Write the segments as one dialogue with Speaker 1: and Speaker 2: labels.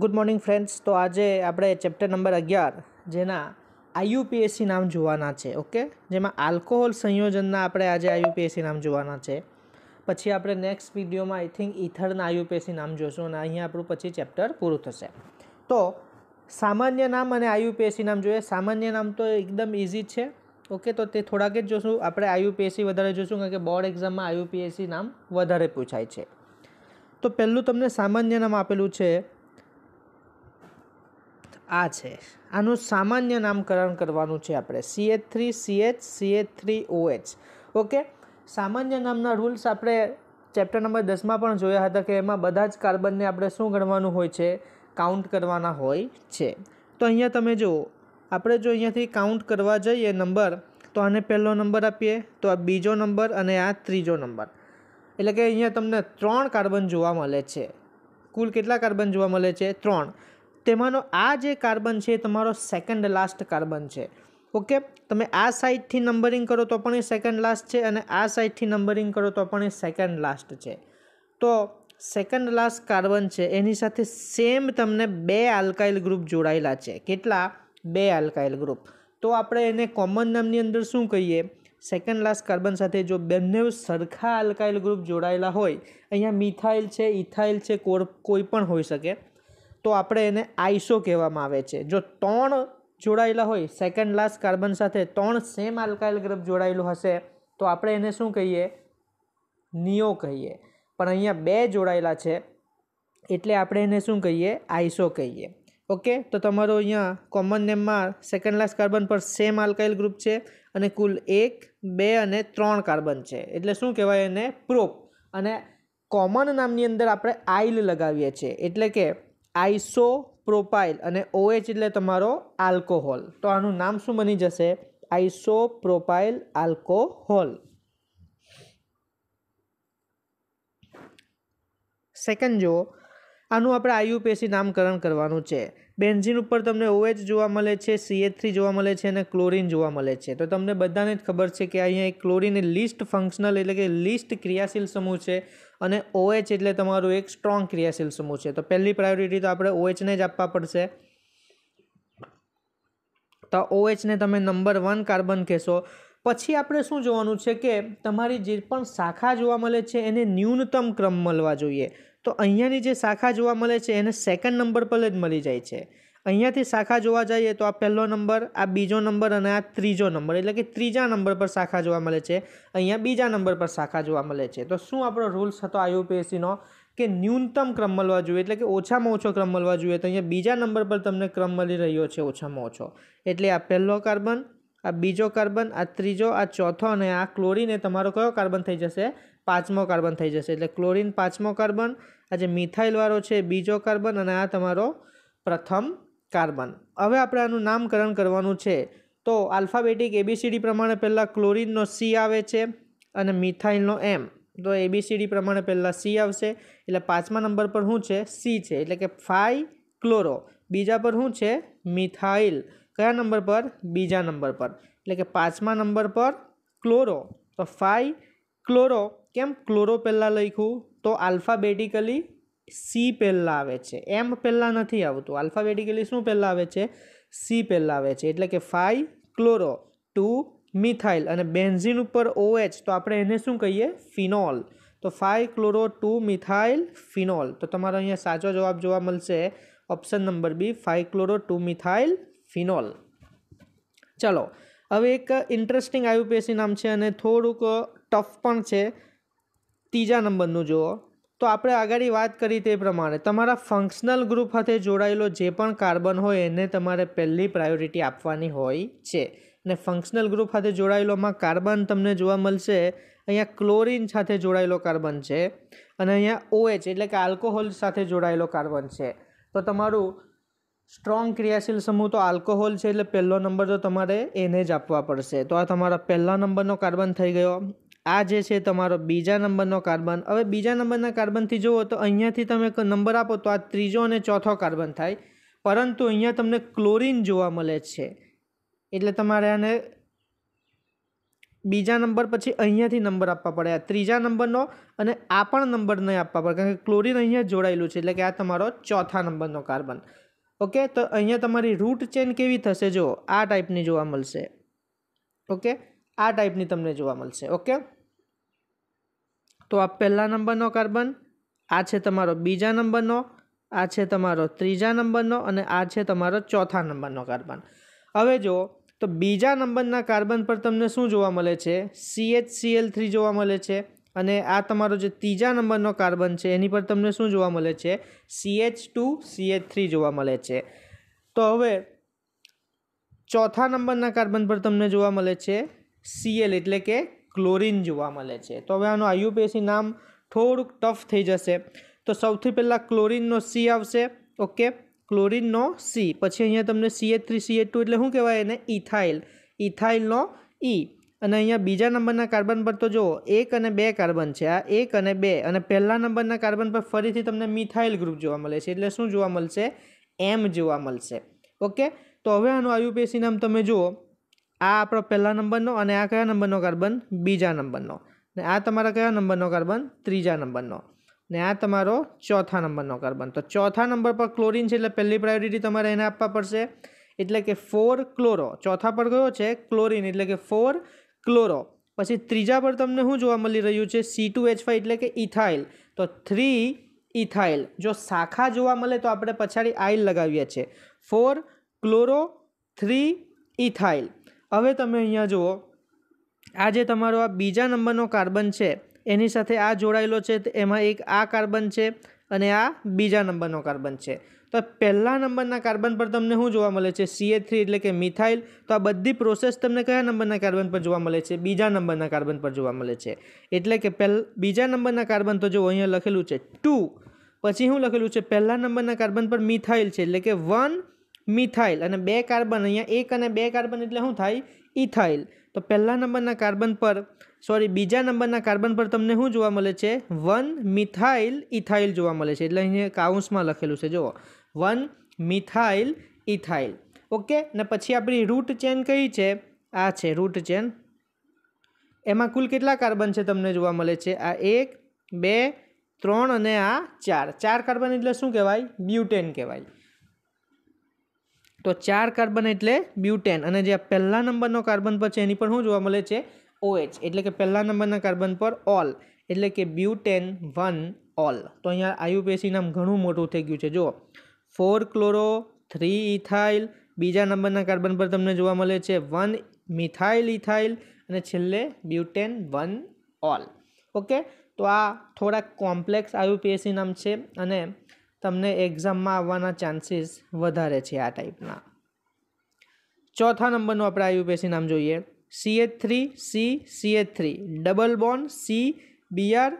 Speaker 1: Good morning friends તો આજે આપણે ચેપ્ટર નંબર અગિયાર જેના આઈયુપીએસસી નામ જોવાના છે ઓકે જેમાં આલ્કોહોલ સંયોજનના આપણે આજે આયુપીએસસી નામ જોવાના છે પછી આપણે નેક્સ્ટ વિડીયોમાં આઈ થિંક ઇથરના આયુપીએસસી નામ જોશું અને અહીંયા આપણું પછી ચેપ્ટર પૂરું થશે તો સામાન્ય નામ અને આયુપીએસસી નામ જોઈએ સામાન્ય નામ તો એકદમ ઇઝી છે ઓકે તો તે થોડાક જ જોશું આપણે આયુપીએસસી વધારે જોશું કારણ કે બોર્ડ એક્ઝામમાં આયુપીએસસી નામ વધારે પૂછાય છે તો પહેલું તમને સામાન્ય નામ આપેલું છે આ છે આનું સામાન્ય નામકરણ કરવાનું છે આપણે CH three C CH CH three OH okay સામાન્ય નામના રૂલ્સ આપણે ચેપ્ટર નંબર દસમાં પણ જોયા હતા કે એમાં બધા જ કાર્બનને આપણે શું ગણવાનું હોય છે કાઉન્ટ કરવાના હોય છે તો અહીંયા તમે જુઓ આપણે જો અહીંયાથી કાઉન્ટ કરવા જઈએ નંબર તો આને પહેલો નંબર આપીએ તો આ બીજો નંબર અને આ ત્રીજો નંબર એટલે કે અહીંયા તમને ત્રણ કાર્બન જોવા મળે છે કુલ કેટલા કાર્બન જોવા મળે છે ત્રણ તેમાંનો આ જે કાર્બન છે એ તમારો સેકન્ડ લાસ્ટ કાર્બન છે ઓકે તમે આ સાઈડથી નંબરિંગ કરો તો પણ એ સેકન્ડ લાસ્ટ છે અને આ સાઇડથી નંબરિંગ કરો તો પણ એ સેકન્ડ લાસ્ટ છે તો સેકન્ડ લાસ્ટ કાર્બન છે એની સાથે સેમ તમને બે આલ્કાઇલ ગ્રુપ જોડાયેલા છે કેટલા બે આલ્કાઇલ ગ્રુપ તો આપણે એને કોમન નામની અંદર શું કહીએ સેકન્ડ લાસ્ટ કાર્બન સાથે જો બંને સરખા આલ્કાઇલ ગ્રુપ જોડાયેલા હોય અહીંયા મિથાઇલ છે ઇથાઇલ છે કોઈ પણ હોઈ શકે તો આપણે એને આઈસો કહેવામાં આવે છે જો ત્રણ જોડાયેલા હોય સેકન્ડ લાસ્ટ કાર્બન સાથે ત્રણ સેમ આલ્કાઇલ ગ્રુપ જોડાયેલું હશે તો આપણે એને શું કહીએ નિયો કહીએ પણ અહીંયા બે જોડાયેલા છે એટલે આપણે એને શું કહીએ આઈસો કહીએ ઓકે તો તમારો અહીંયા કોમન નેમમાં સેકન્ડ લાસ્ટ કાર્બન પર સેમ આલ્કાઇલ ગ્રુપ છે અને કુલ એક બે અને ત્રણ કાર્બન છે એટલે શું કહેવાય એને પ્રોપ અને કોમન નામની અંદર આપણે આઈલ લગાવીએ છીએ એટલે કે આઈસો પ્રોપાઇલ અને ઓએચ એટલે તમારો આલ્કોહોલ તો આનું નામ શું બની જશે આઈસો પ્રોપાઇલ આલ્કોહોલ સેકન્ડ જુઓ આનું આપણે આયુપીએસી નામકરણ કરવાનું છે બેન્ઝિન ઉપર તમને ઓએચ જોવા મળે છે સીએચ થ્રી જોવા મળે છે અને ક્લોરિન જોવા મળે છે તો તમને બધાને જ ખબર છે કે અહીંયા એક ક્લોરિન લિસ્ટ ફંક્શનલ એટલે કે લિસ્ટ ક્રિયાશીલ સમૂહ છે અને ઓએચ એટલે તમારું એક સ્ટ્રોંગ ક્રિયાશીલ સમૂહ છે તો પહેલી પ્રાયોરિટી તો આપણે ઓએચને જ આપવા પડશે તો ઓએચને તમે નંબર વન કાર્બન કહેશો પછી આપણે શું જોવાનું છે કે તમારી જે પણ શાખા જોવા મળે છે એને ન્યૂનતમ ક્રમ મળવા જોઈએ તો અહીંયાની જે શાખા જોવા મળે છે એને સેકન્ડ નંબર પર જ મળી જાય છે અહીંયાથી શાખા જોવા જઈએ તો આ પહેલો નંબર આ બીજો નંબર અને આ ત્રીજો નંબર એટલે કે ત્રીજા નંબર પર શાખા જોવા મળે છે અહીંયા બીજા નંબર પર શાખા જોવા મળે છે તો શું આપણો રૂલ્સ હતો આઈયુપીએસસીનો કે ન્યૂનતમ ક્રમ મળવા જોઈએ એટલે કે ઓછામાં ઓછો ક્રમ મળવા જોઈએ તો અહીંયા બીજા નંબર પર તમને ક્રમ મળી રહ્યો છે ઓછામાં ઓછો એટલે આ પહેલો કાર્બન આ બીજો કાર્બન આ ત્રીજો આ ચોથો અને આ ક્લોરિન એ તમારો કયો કાર્બન થઈ જશે પાંચમો કાર્બન થઈ જશે એટલે ક્લોરિન પાંચમો કાર્બન આ જે મિથાઇલવાળો છે બીજો કાર્બન અને આ તમારો પ્રથમ કાર્બન હવે આપણે આનું નામકરણ કરવાનું છે તો આલ્ફાબેટિક એબીસીડી પ્રમાણે પહેલાં ક્લોરિનનો સી આવે છે અને મિથાઇલનો એમ તો એબીસીડી પ્રમાણે પહેલાં સી આવશે એટલે પાંચમા નંબર પર શું છે સી છે એટલે કે ફાઈ ક્લોરો બીજા પર શું છે મિથાઇલ કયા નંબર પર બીજા નંબર પર એટલે કે પાંચમા નંબર પર ક્લોરો તો ફાઈ ક્લોરો કેમ ક્લોરો પહેલાં લખ્યું તો આલ્ફાબેટિકલી સી પહેલાં આવે છે એમ પહેલાં નથી આવતું આલ્ફાબેટિકલી શું પહેલાં આવે છે સી પહેલાં આવે છે એટલે કે ફાઈ ક્લોરો ટુ મિથાઇલ અને બેન્ઝિન ઉપર ઓએચ તો આપણે એને શું કહીએ ફિનોલ તો five chloro two methyl phenol તો તમારો અહીંયા સાચો જવાબ જોવા મળશે option number B five chloro two methyl phenol ચલો હવે એક ઇન્ટરેસ્ટિંગ આયુપીએસી નામ છે અને થોડુંક ટફ પણ છે ત્રીજા નંબરનું જુઓ તો આપણે આગળ વાત કરી તે પ્રમાણે તમારા ફંક્શનલ ગ્રુપ સાથે જોડાયેલો જે પણ કાર્બન હોય એને તમારે પહેલી પ્રાયોરિટી આપવાની હોય છે અને ફંક્શનલ ગ્રુપ સાથે જોડાયેલોમાં કાર્બન તમને જોવા મળશે અહીંયા ક્લોરીન સાથે જોડાયેલો કાર્બન છે અને અહીંયા ઓએચ OH એટલે કે આલ્કોહોલ સાથે જોડાયેલો કાર્બન છે તો તમારું સ્ટ્રોંગ ક્રિયાશીલ સમૂહ તો આલ્કોહોલ છે એટલે પહેલો નંબર તો તમારે એને જ આપવા પડશે તો આ તમારા પહેલા નંબરનો કાર્બન થઈ ગયો આ જે છે તમારો બીજા નંબરનો કાર્બન હવે બીજા નંબરના કાર્બનથી જુઓ તો અહીંયાથી તમે નંબર આપો તો આ ત્રીજો અને ચોથો કાર્બન થાય પરંતુ અહીંયા તમને ક્લોરિન જોવા મળે છે એટલે તમારે આને બીજા નંબર પછી અહીંયાથી નંબર આપવા પડે આ ત્રીજા નંબરનો અને આ પણ નંબર નહીં આપવા પડે કારણ કે ક્લોરિન અહીંયા જોડાયેલું છે એટલે કે આ તમારો ચોથા નંબરનો કાર્બન ઓકે તો અહીંયા તમારી રૂટ ચેન કેવી થશે જો આ ટાઈપની જોવા મળશે ઓકે આ ટાઈપની તમને જોવા મળશે ઓકે તો આ પહેલા નંબરનો કાર્બન આ છે તમારો બીજા નંબરનો આ છે તમારો ત્રીજા નંબરનો અને આ છે તમારો ચોથા નંબરનો કાર્બન હવે જુઓ તો બીજા નંબરના કાર્બન પર તમને શું જોવા મળે છે સી સીએચ સીએલ થ્રી જોવા મળે છે અને આ તમારો જે ત્રીજા નંબરનો કાર્બન છે એની પર તમને શું જોવા મળે છે સીએચ ટુ સીએચ થ્રી જોવા મળે છે તો હવે ચોથા નંબરના કાર્બન પર તમને જોવા મળે છે સીએલ એટલે કે ક્લોરિન જોવા મળે છે તો હવે આનું આઈયુપીએસસી નામ થોડુંક ટફ થઈ જશે તો સૌથી પહેલાં ક્લોરિનનો સી આવશે ઓકે ક્લોરિનનો સી પછી અહીંયા તમને C CH three CH two એટલે શું કહેવાય એને ઇથાઇલ ઇથાઇલનો ઈ e. અને અહીંયા બીજા નંબરના કાર્બન પર તો જુઓ એક અને બે કાર્બન છે આ એક અને બે અને પહેલા નંબરના કાર્બન પર ફરીથી તમને મિથાઇલ ગ્રુપ જોવા મળે છે એટલે શું જોવા મળશે એમ જોવા મળશે ઓકે તો હવે આનું આયુપીએસી નામ તમે જુઓ આ આપણો પહેલા નંબરનો અને આ કયા નંબરનો કાર્બન બીજા નંબરનો ને આ તમારા કયા નંબરનો કાર્બન ત્રીજા નંબરનો ને આ તમારો ચોથા નંબરનો કાર્બન તો ચોથા નંબર પર ક્લોરિન છે એટલે પહેલી પ્રાયોરિટી તમારે એને આપવા પડશે એટલે કે ફોર ક્લોરો ચોથા પર કયો છે ક્લોરિન એટલે કે ફોર ક્લોરો પછી ત્રીજા પર તમને શું જોવા મળી રહ્યું છે સી ટુ એચ ફાઈ એટલે કે ઇથાઇલ તો થ્રી ઇથાઇલ જો શાખા જોવા મળે તો આપણે પછાડી આઇલ લગાવીએ છીએ ફોર ક્લોરો થ્રી ઇથાઇલ હવે તમે અહીંયા જુઓ આ જે તમારો આ બીજા નંબરનો કાર્બન છે એની સાથે આ જોડાયેલો છે એમાં એક આ કાર્બન છે અને આ બીજા નંબરનો કાર્બન છે તો પહેલા નંબરના કાર્બન પર તમને શું જોવા મળે છે સીએ થ્રી એટલે કે મિથાઇલ તો આ બધી પ્રોસેસ તમને કયા નંબરના કાર્બન પર જોવા મળે છે બીજા નંબરના કાર્બન પર જોવા મળે છે એટલે કે પહેલ બીજા નંબરના કાર્બન તો જો અહીંયા લખેલું છે ટુ પછી હું લખેલું છે પહેલા નંબરના કાર્બન પર મિથાઇલ છે એટલે કે વન મિથાઇલ અને બે કાર્બન અહીંયા એક અને બે કાર્બન એટલે શું થાય ઇથાઇલ તો પહેલા નંબરના કાર્બન પર સોરી બીજા નંબરના કાર્બન પર તમને શું જોવા મળે છે વન મિથાઇલ ઇથાઇલ જોવા મળે છે એટલે અહીંયા કાઉન્સમાં લખેલું છે જુઓ વન મિથાઇલ ઇથાઇલ ઓકે ને પછી આપણી રૂટ ચેન કઈ છે આ છે રૂટ ચેન એમાં કુલ કેટલા કાર્બન છે તમને જોવા મળે છે આ એક બે ત્રણ અને આ ચાર ચાર કાર્બન એટલે શું કહેવાય બ્યુટેન કહેવાય તો ચાર કાર્બન એટલે બ્યુટેન અને જે પહેલા નંબરનો કાર્બન પર છે એની પણ શું જોવા મળે છે ઓએચ એટલે કે પહેલા નંબરના કાર્બન પર ઓલ એટલે કે બ્યુટેન વન ઓલ તો અહીંયા આયુપીએસી નામ ઘણું મોટું થઈ ગયું છે જુઓ ફોર ક્લોરો થ્રી ઇથાઇલ બીજા નંબરના કાર્બન પર તમને જોવા મળે છે વન મિથાઇલ ઇથાઇલ અને છેલ્લે બ્યુટેન વન ઓલ ઓકે તો આ થોડાક કોમ્પ્લેક્સ આયુપીએસી નામ છે અને તમને એક્ઝામમાં આવવાના ચાન્સીસ વધારે છે આ ટાઈપના ચોથા નંબરનું આપણે આઈયુપીએસસી નામ જોઈએ CH three C CH three double bond C BR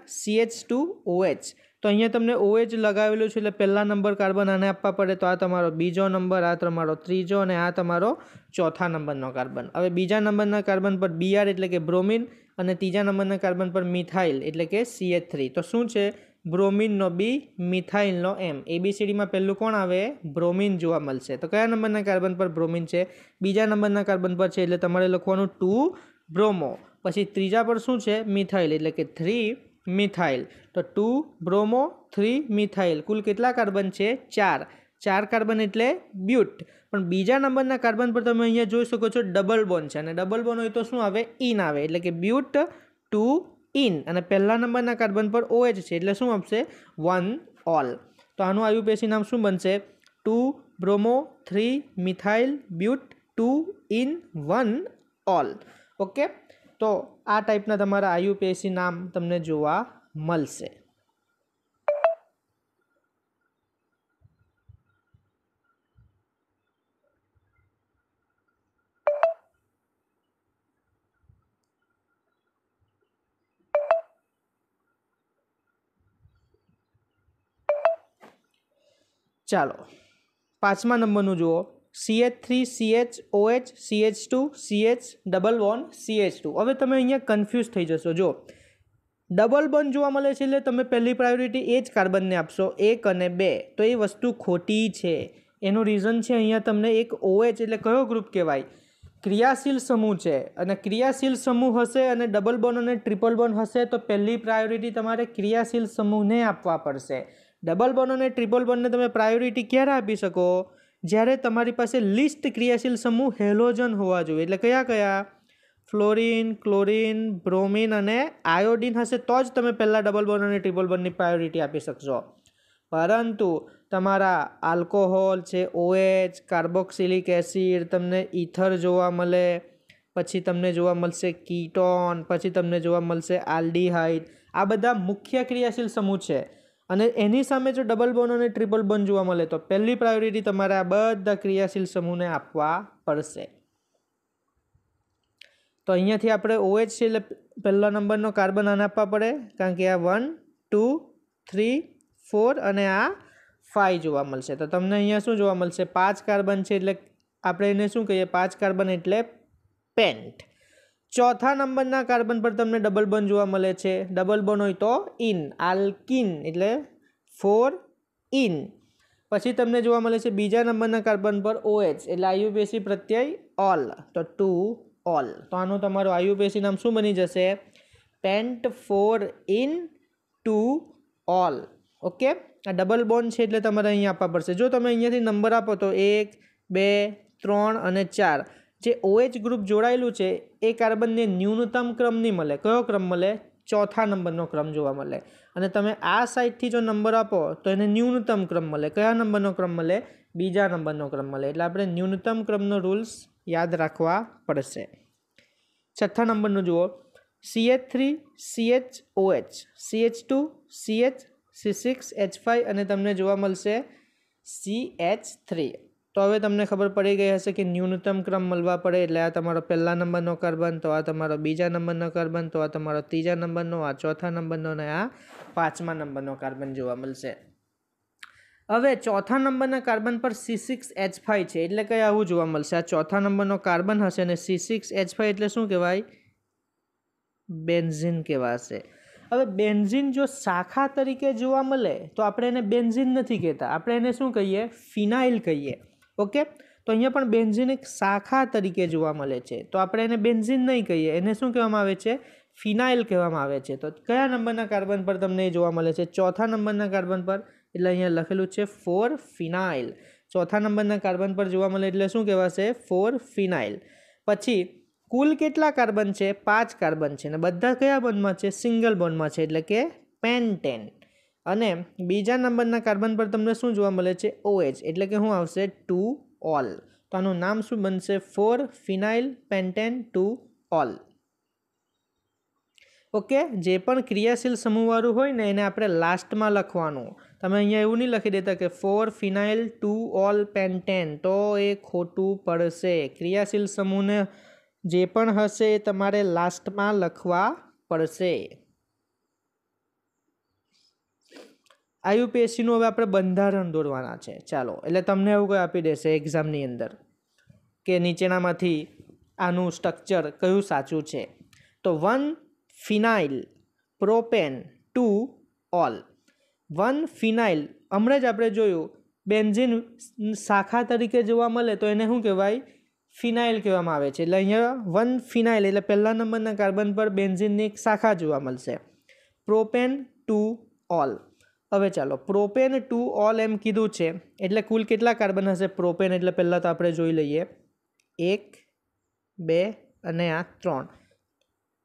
Speaker 1: H two OH તો અહીંયા તમને ઓએચ લગાવેલું છે એટલે પહેલા નંબર કાર્બન આને આપવા પડે તો આ તમારો બીજો નંબર આ તમારો ત્રીજો અને આ તમારો ચોથા નંબરનો કાર્બન હવે બીજા નંબરના કાર્બન પર બીઆર એટલે કે બ્રોમિન અને ત્રીજા નંબરના કાર્બન પર મિથાઇલ એટલે કે સીએચ થ્રી તો શું છે બ્રોમિનનો બી મિથાઇલનો એમ એબીસીડીમાં પહેલું કોણ આવે બ્રોમિન જોવા મળશે તો કયા નંબરના કાર્બન પર બ્રોમિન છે બીજા નંબરના કાર્બન પર છે એટલે તમારે લખવાનું ટુ બ્રોમો પછી ત્રીજા પર શું છે મિથાઇલ એટલે કે થ્રી મિથાઇલ તો ટુ બ્રોમો થ્રી મિથાઇલ કુલ કેટલા કાર્બન છે ચાર ચાર કાર્બન એટલે બ્યુટ પણ બીજા નંબરના કાર્બન પર તમે અહીંયા જોઈ શકો છો ડબલ બોન છે અને ડબલ બોન હોય તો શું આવે ઇન આવે એટલે કે બ્યુટ ટુ ઇન અને પહેલા નંબરના કાર્બન પર ઓએચ છે એટલે શું આપશે વન ઓલ તો આનું આયુપીએસી નામ શું બનશે two bromo three methyl but two ene one ol okay તો આ ટાઈપના તમારા આયુપીએસી નામ તમને જોવા મળશે ચાલો પાંચમા નંબરનું જુઓ CH three C H OH CH two C H double વોન સીએચ ટુ હવે તમે અહીંયા કન્ફ્યુઝ થઈ જશો જો ડબલ બોન્ડ જોવા મળે છે એટલે તમે પહેલી પ્રાયોરિટી એ જ કાર્બનને આપશો એક અને બે તો એ વસ્તુ ખોટી છે એનું રીઝન છે અહીંયા તમને એક ઓએચ એટલે કયો ગ્રુપ કહેવાય ક્રિયાશીલ સમૂહ છે અને ક્રિયાશીલ સમૂહ હશે અને ડબલ બોન્ડ અને ટ્રિપલ બોન્ડ હશે તો પહેલી પ્રાયોરિટી તમારે ક્રિયાશીલ સમૂહને આપવા પડશે ડબલ બોન્ડ અને ટ્રિપલ બોન્ડને તમે પ્રાયોરિટી ક્યારે આપી શકો જ્યારે તમારી પાસે લિસ્ટ ક્રિયાશીલ સમૂહ હેલોજન હોવા જોઈએ એટલે કયા કયા ફ્લોરિન ક્લોરિન બ્રોમિન અને આયોડિન હશે તો જ તમે પહેલાં ડબલ બોન અને ટ્રિપલ બોનની પ્રાયોરિટી આપી શકશો પરંતુ તમારા આલ્કોહોલ છે ઓએચ કાર્બોક્સિલિક એસિડ તમને ઇથર જોવા મળે પછી તમને જોવા મળશે કીટોન પછી તમને જોવા મળશે આલ્ડીહાઇડ આ બધા મુખ્ય ક્રિયાશીલ સમૂહ છે અને એની સામે જો ડબલ બોન અને ટ્રિપલ બોન્ડ જોવા મળે તો પહેલી પ્રાયોરિટી તમારે આ બધા ક્રિયાશીલ સમૂહને આપવા પડશે તો અહીંયાથી આપણે ઓએચ OH છે એટલે પહેલા નંબરનો કાર્બન આને આપવા પડે કારણ કે આ વન ટુ થ્રી ફોર અને આ ફાઇવ જોવા મળશે તો તમને અહીંયા શું જોવા મળશે પાંચ કાર્બન છે એટલે આપણે એને શું કહીએ પાંચ કાર્બન એટલે પેન્ટ ચોથા નંબરના કાર્બન પર તમને ડબલ બોન જોવા મળે છે ડબલ બોન હોય તો ઇન આલ્કિન એટલે ફોર ઇન પછી તમને જોવા મળે છે બીજા નંબરના કાર્બન પર ઓએચ એટલે આયુપીએસી પ્રત્યય ઓલ તો ટુ ઓલ તો આનું તમારું આયુપીએસી નામ શું બની જશે pent four ene two ol okay આ ડબલ બોન છે એટલે તમારે અહીંયા આપવા પડશે જો તમે અહીંયાથી નંબર આપો તો એક બે ત્રણ અને ચાર જે ઓએચ ગ્રુપ જોડાયેલું છે એ કાર્બનને ન્યૂનતમ ક્રમ નહીં મળે કયો ક્રમ મળે ચોથા નંબરનો ક્રમ જોવા મળે અને તમે આ સાઈડથી જો નંબર આપો તો એને ન્યૂનતમ ક્રમ મળે કયા નંબરનો ક્રમ મળે બીજા નંબરનો ક્રમ મળે એટલે આપણે ન્યૂનતમ ક્રમનો રૂલ્સ યાદ રાખવા પડશે છઠ્ઠા નંબરનું જુઓ C H three C H OH H two C H C six H five અને તમને જોવા મળશે સી એચ થ્રી તો હવે તમને ખબર પડી ગઈ હશે કે ન્યૂનતમ ક્રમ મળવા પડે એટલે આ તમારો પહેલા નંબરનો કાર્બન તો આ તમારો બીજા નંબરનો કાર્બન તો આ તમારો ત્રીજા નંબરનો આ ચોથા નંબરનો અને આ પાંચમા નંબરનો કાર્બન જોવા મળશે હવે ચોથા નંબરના કાર્બન પર સી સિક્સ એચ ફાઈવ છે એટલે કંઈ આવું જોવા મળશે આ ચોથા નંબરનો કાર્બન હશે અને સી સિક્સ એચ ફાઈવ એટલે શું કહેવાય બેન્ઝિન કહેવાશે હવે બેન્ઝિન જો શાખા તરીકે જોવા મળે તો આપણે એને બેન્ઝિન નથી કહેતા આપણે એને શું કહીએ ફિનાઇલ કહીએ ઓકે તો અહીંયા પણ બેન્ઝિન એક શાખા તરીકે જોવા મળે છે તો આપણે એને બેન્ઝિન નહીં કહીએ એને શું કહેવામાં આવે છે ફિનાઇલ કહેવામાં આવે છે તો કયા નંબરના કાર્બન પર તમને એ જોવા મળે છે ચોથા નંબરના કાર્બન પર એટલે અહીંયા લખેલું છે ફોર ફિનાઇલ ચોથા નંબરના કાર્બન પર જોવા મળે એટલે શું કહેવાશે ફોર ફિનાઇલ પછી કુલ કેટલા કાર્બન છે પાંચ કાર્બન છે અને બધા કયા બોન્ડમાં છે સિંગલ બોન્ડમાં છે એટલે કે પેન્ટેન અને બીજા નંબરના કાર્બન પર તમને શું જોવા મળે છે ઓએચ એટલે કે શું આવશે ટુ ઓલ તો આનું નામ શું બનશે four phenyl pentane two ol okay જે પણ ક્રિયાશીલ સમૂહવાળું હોય ને એને આપણે લાસ્ટમાં લખવાનું તમે અહીંયા એવું નહીં લખી દેતા કે four phenyl two ol pentane તો એ ખોટું પડશે ક્રિયાશીલ સમૂહને જે પણ હશે એ તમારે લાસ્ટમાં લખવા પડશે આ યુપીએસસીનું હવે આપણે બંધારણ દોરવાના છે ચાલો એટલે તમને એવું કંઈ આપી દેશે એક્ઝામની અંદર કે નીચેનામાંથી આનું સ્ટ્રક્ચર કયું સાચું છે તો one phenyl propane two ol one phenyl હમણાં જ આપણે જોયું બેન્ઝિન શાખા તરીકે જોવા મળે તો એને શું કહેવાય ફિનાઇલ કહેવામાં આવે છે એટલે અહીંયા વન ફિનાઇલ એટલે પહેલાં નંબરના કાર્બન પર બેન્ઝિનની એક શાખા જોવા મળશે પ્રોપેન ટુ ઓલ હવે ચાલો પ્રોપેન ટુ ઓલ એમ કીધું છે એટલે કુલ કેટલા કાર્બન હશે પ્રોપેન એટલે પહેલાં તો આપણે જોઈ લઈએ એક બે અને આ ત્રણ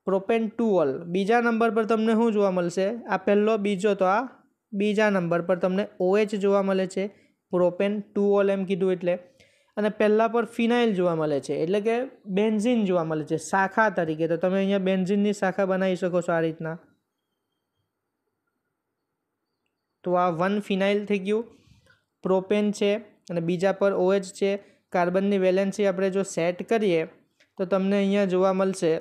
Speaker 1: પ્રોપેન ટુ ઓલ બીજા નંબર પર તમને શું જોવા મળશે આ પહેલો બીજો તો આ બીજા નંબર પર તમને ઓએચ જોવા મળે છે પ્રોપેન ટુ ઓલ એમ કીધું એટલે અને પહેલાં પર ફિનાઇલ જોવા મળે છે એટલે કે બેન્ઝિન જોવા મળે છે શાખા તરીકે તો તમે અહીંયા બેન્ઝિનની શાખા બનાવી શકો છો આ રીતના તો આ વન ફિનાઇલ થઈ ગયું પ્રોપેન છે અને બીજા પર ઓએચ છે કાર્બનની વેલેન્સી આપણે જો સેટ કરીએ તો તમને અહીંયા જોવા મળશે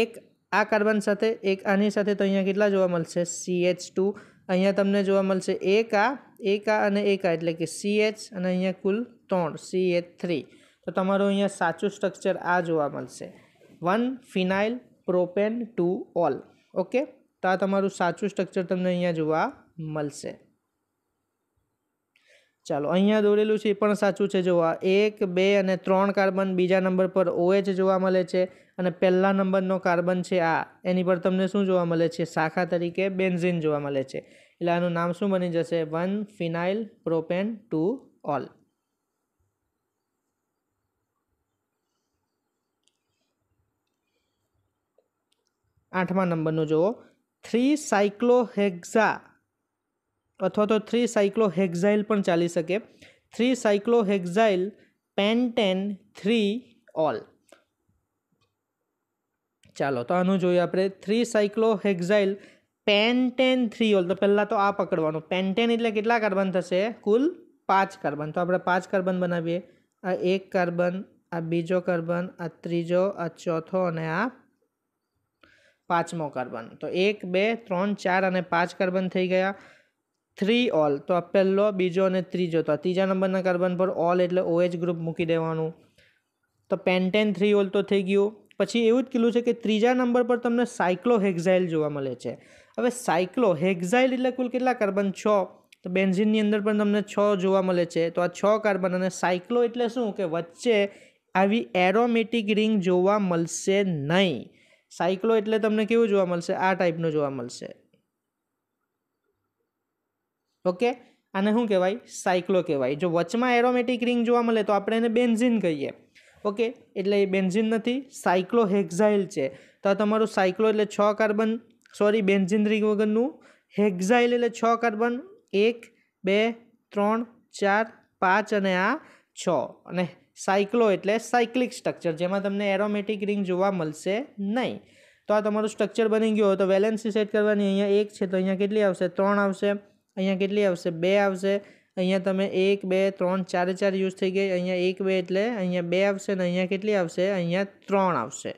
Speaker 1: એક આ કાર્બન સાથે એક આની સાથે તો અહીંયા કેટલા જોવા મળશે સીએચ ટુ અહીંયા તમને જોવા મળશે એક આ એક આ અને એક આ એટલે કે સીએચ અને અહીંયા કુલ ત્રણ સીએચ થ્રી તો તમારું અહીંયા સાચું સ્ટ્રક્ચર આ જોવા મળશે one phenyl propane two ol okay તો આ તમારું સાચું સ્ટ્રક્ચર તમને અહીંયા જોવા મળશે ચાલો અહીંયા દોરેલું છે એ પણ સાચું છે જોવા એક બે અને ત્રણ કાર્બન બીજા નંબર પર ઓએચ જોવા મળે છે અને પહેલા નંબરનો કાર્બન છે આ એની પર તમને શું જોવા મળે છે શાખા તરીકે બેન્ઝિન જોવા મળે છે એટલે આનું નામ શું બની જશે one phenyl propane two ol આઠમા નંબરનો જુઓ થ્રી સાયક્લોહેક્ઝા અથવા તો થ્રી સાયક્લો હેક્ઝાઇલ પણ ચાલી શકે three cyclohexyl pentane three ol ચાલો તો આનું જોઈએ આપણે three cyclohexyl pentane three ol તો પહેલાં તો આ પકડવાનું પેન્ટેન એટલે કેટલા કાર્બન થશે કુલ પાંચ કાર્બન તો આપણે પાંચ કાર્બન બનાવીએ આ એક કાર્બન આ બીજો કાર્બન આ ત્રીજો આ ચોથો અને આ પાંચમો કાર્બન તો એક બે ત્રણ ચાર અને પાંચ કાર્બન થઈ ગયા થ્રી ઓલ તો આ પહેલો બીજો અને ત્રીજો તો આ ત્રીજા નંબરના કાર્બન પર ઓલ એટલે ઓએચ OH ગ્રુપ મૂકી દેવાનું તો પેન્ટેન થ્રી ઓલ તો થઈ ગયું પછી એવું જ કીધું છે કે ત્રીજા નંબર પર તમને સાયક્લો હેક્ઝાઇલ જોવા મળે છે હવે સાયક્લો હેક્ઝાઇલ એટલે કુલ કેટલા કાર્બન છ તો બેન્ઝીનની અંદર પણ તમને છ જોવા મળે છે તો આ છ કાર્બન અને સાયક્લો એટલે શું કે વચ્ચે આવી એરોમેટિક રિંગ જોવા મળશે નહીં સાયક્લો એટલે તમને કેવું જોવા મળશે આ ટાઈપનું જોવા મળશે ઓકે આને શું કહેવાય સાયક્લો કહેવાય જો વચમાં એરોમેટિક રિંગ જોવા મળે તો આપણે એને બેન્ઝિન કહીએ ઓકે એટલે એ બેન્ઝિન નથી સાયક્લો હેક્ઝાઇલ છે તો આ તમારું સાયક્લો એટલે છ કાર્બન સોરી બેન્ઝિન રિંગ વગરનું હેક્ઝાઇલ એટલે છ કાર્બન એક બે ત્રણ ચાર પાંચ અને આ છ અને સાયક્લો એટલે સાયક્લિક સ્ટ્રક્ચર જેમાં તમને એરોમેટિક રિંગ જોવા મળશે નહીં તો આ તમારું સ્ટ્રક્ચર બની ગયું તો વેલેન્સી સેટ કરવાની અહીંયા એક છે તો અહીંયા કેટલી આવશે ત્રણ આવશે અહીંયા કેટલી આવશે બે આવશે અહીંયા તમે એક બે ત્રણ ચારે ચાર યુઝ થઈ ગઈ અહીંયા એક બે એટલે અહીંયા બે આવશે ને અહીંયા કેટલી આવશે અહીંયા ત્રણ આવશે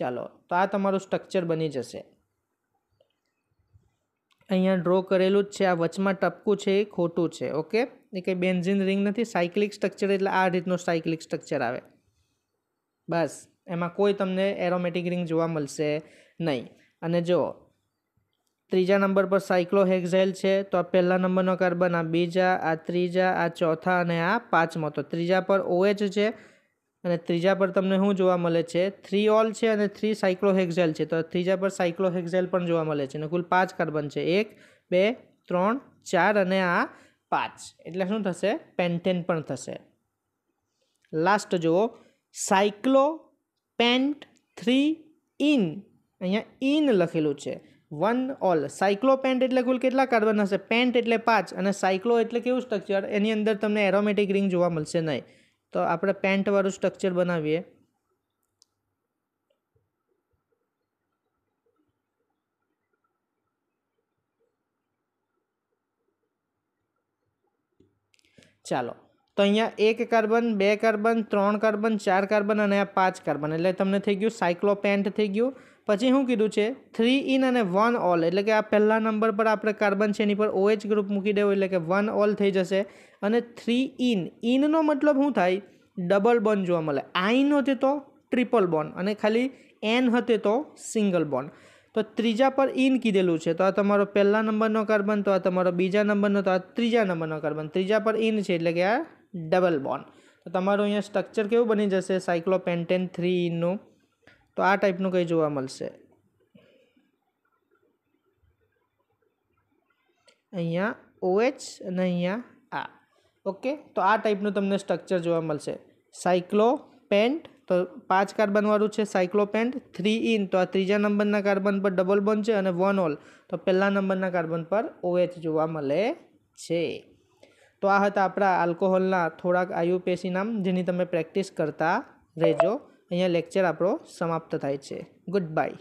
Speaker 1: ચાલો તો આ તમારું સ્ટ્રક્ચર બની જશે અહીંયા ડ્રો કરેલું જ છે આ વચમાં ટપકું છે એ ખોટું છે ઓકે એ કંઈ બેન્ઝિન રિંગ નથી સાયકલિક સ્ટ્રક્ચર એટલે આ રીતનું સાયકલિક સ્ટ્રક્ચર આવે બસ એમાં કોઈ તમને એરોમેટિક રિંગ જોવા મળશે નહીં અને જો ત્રીજા નંબર પર સાયક્લોહેક્ઝાઇલ છે તો આ પહેલા નંબરનો કાર્બન આ બીજા આ ત્રીજા આ ચોથા અને આ પાંચમો તો ત્રીજા પર ઓએચ છે અને ત્રીજા પર તમને શું જોવા મળે છે થ્રી ઓલ છે અને થ્રી સાયક્લોહેક્ઝાઇલ છે તો ત્રીજા પર સાયક્લોહેક્ઝાઇલ પણ જોવા મળે છે અને કુલ પાંચ કાર્બન છે એક બે ત્રણ ચાર અને આ પાંચ એટલે શું થશે પેન્ટેન પણ થશે લાસ્ટ જુઓ સાયક્લો પેન્ટ થ્રી ઇન અહીંયા ઇન લખેલું છે વન ઓલ પેન્ટ એટલે કુલ કેટલા કાર્બન હશે પેન્ટ એટલે પાંચ અને સાયક્લો એટલે કેવું સ્ટ્રક્ચર એની અંદર તમને એરોમેટિક રિંગ જોવા મળશે નહીં તો આપણે પેન્ટવાળું સ્ટ્રક્ચર બનાવીએ ચાલો તો અહીંયા એક કાર્બન બે કાર્બન ત્રણ કાર્બન ચાર કાર્બન અને આ પાંચ કાર્બન એટલે તમને થઈ ગયું સાયક્લોપેન્ટ થઈ ગયું પછી શું કીધું છે થ્રી ઇન અને વન ઓલ એટલે કે આ પહેલા નંબર પર આપણે કાર્બન છે એની પર ઓએચ ગ્રુપ મૂકી દેવું એટલે કે વન ઓલ થઈ જશે અને થ્રી ઇન ઇનનો મતલબ શું થાય ડબલ બોન્ડ જોવા મળે આઈન હતે તો ટ્રિપલ બોન્ડ અને ખાલી એન હતે તો સિંગલ બોન્ડ તો ત્રીજા પર ઇન કીધેલું છે તો આ તમારો પહેલા નંબરનો કાર્બન તો આ તમારો બીજા નંબરનો તો આ ત્રીજા નંબરનો કાર્બન ત્રીજા પર ઇન છે એટલે કે આ ડબલ બોન્ડ તો તમારું અહીંયા સ્ટ્રક્ચર કેવું બની જશે સાયક્લોપેન્ટેન થ્રીનું તો આ ટાઈપનું કંઈ જોવા મળશે અહીંયા ઓએચ અને અહીંયા આ ઓકે તો આ ટાઈપનું તમને સ્ટ્રક્ચર જોવા મળશે સાયક્લોપેન્ટ તો પાંચ કાર્બનવાળું છે સાયક્લોપેન્ટ થ્રી ઇન તો આ ત્રીજા નંબરના કાર્બન પર ડબલ બોન છે અને વન ઓલ તો પહેલા નંબરના કાર્બન પર ઓએચ જોવા મળે છે તો આ હતા આપણા આલ્કોહોલના થોડાક નામ જેની તમે પ્રેક્ટિસ કરતા રહેજો અહીંયા લેક્ચર આપણો સમાપ્ત થાય છે ગુડ બાય